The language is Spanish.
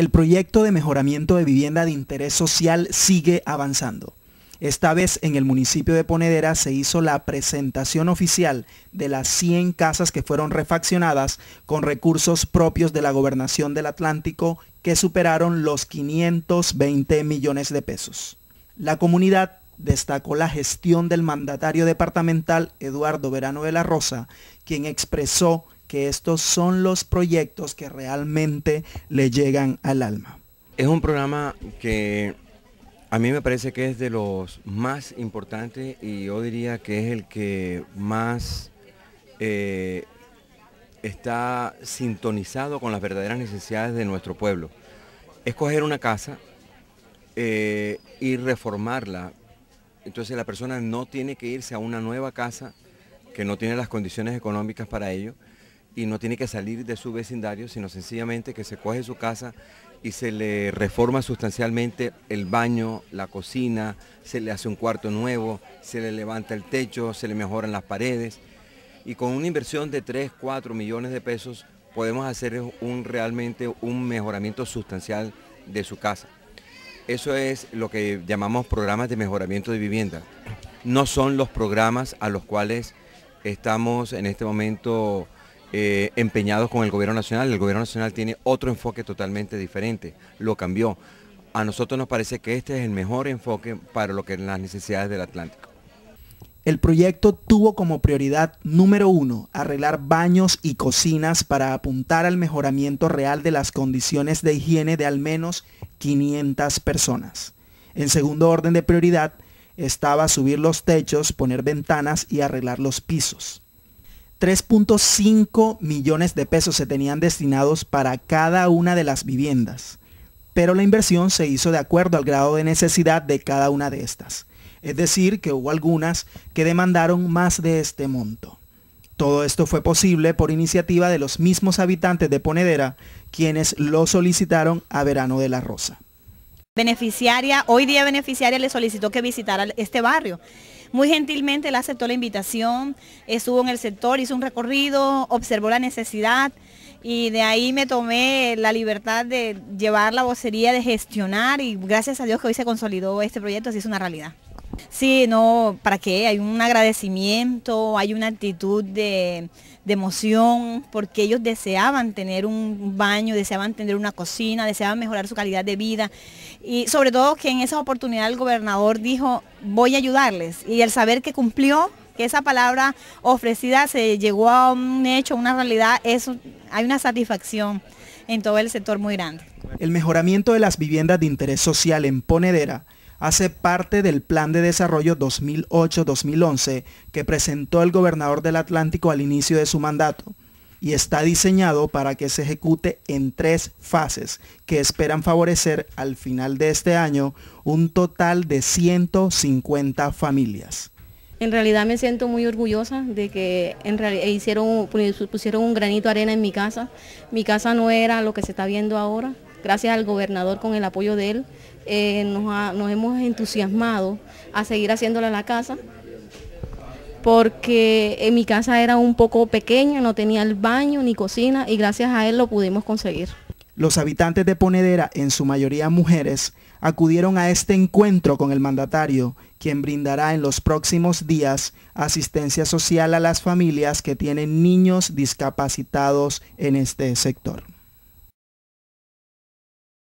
El proyecto de mejoramiento de vivienda de interés social sigue avanzando. Esta vez en el municipio de Ponedera se hizo la presentación oficial de las 100 casas que fueron refaccionadas con recursos propios de la gobernación del Atlántico que superaron los 520 millones de pesos. La comunidad destacó la gestión del mandatario departamental Eduardo Verano de la Rosa, quien expresó que estos son los proyectos que realmente le llegan al alma. Es un programa que a mí me parece que es de los más importantes y yo diría que es el que más eh, está sintonizado con las verdaderas necesidades de nuestro pueblo. Es coger una casa eh, y reformarla. Entonces la persona no tiene que irse a una nueva casa que no tiene las condiciones económicas para ello, y no tiene que salir de su vecindario, sino sencillamente que se coge su casa y se le reforma sustancialmente el baño, la cocina, se le hace un cuarto nuevo, se le levanta el techo, se le mejoran las paredes. Y con una inversión de 3, 4 millones de pesos podemos hacer un, realmente un mejoramiento sustancial de su casa. Eso es lo que llamamos programas de mejoramiento de vivienda. No son los programas a los cuales estamos en este momento eh, empeñados con el gobierno nacional. El gobierno nacional tiene otro enfoque totalmente diferente, lo cambió. A nosotros nos parece que este es el mejor enfoque para lo que las necesidades del Atlántico. El proyecto tuvo como prioridad número uno arreglar baños y cocinas para apuntar al mejoramiento real de las condiciones de higiene de al menos 500 personas. En segundo orden de prioridad estaba subir los techos, poner ventanas y arreglar los pisos. 3.5 millones de pesos se tenían destinados para cada una de las viviendas, pero la inversión se hizo de acuerdo al grado de necesidad de cada una de estas. Es decir, que hubo algunas que demandaron más de este monto. Todo esto fue posible por iniciativa de los mismos habitantes de Ponedera, quienes lo solicitaron a Verano de la Rosa. Beneficiaria, hoy día beneficiaria le solicitó que visitara este barrio muy gentilmente él aceptó la invitación, estuvo en el sector, hizo un recorrido, observó la necesidad y de ahí me tomé la libertad de llevar la vocería, de gestionar y gracias a Dios que hoy se consolidó este proyecto, así es una realidad. Sí, no, ¿para qué? Hay un agradecimiento, hay una actitud de, emoción, porque ellos deseaban tener un baño, deseaban tener una cocina, deseaban mejorar su calidad de vida. Y sobre todo que en esa oportunidad el gobernador dijo, voy a ayudarles. Y el saber que cumplió, que esa palabra ofrecida se llegó a un hecho, a una realidad, eso, hay una satisfacción en todo el sector muy grande. El mejoramiento de las viviendas de interés social en Ponedera hace parte del Plan de Desarrollo 2008-2011 que presentó el gobernador del Atlántico al inicio de su mandato y está diseñado para que se ejecute en tres fases que esperan favorecer al final de este año un total de 150 familias. En realidad me siento muy orgullosa de que hicieron, pues, pusieron un granito de arena en mi casa. Mi casa no era lo que se está viendo ahora gracias al gobernador con el apoyo de él, eh, nos, hemos entusiasmado a seguir haciéndola la casa, porque en mi casa era un poco pequeña, no tenía el baño ni cocina y gracias a él lo pudimos conseguir. Los habitantes de Ponedera, en su mayoría mujeres, acudieron a este encuentro con el mandatario, quien brindará en los próximos días asistencia social a las familias que tienen niños discapacitados en este sector.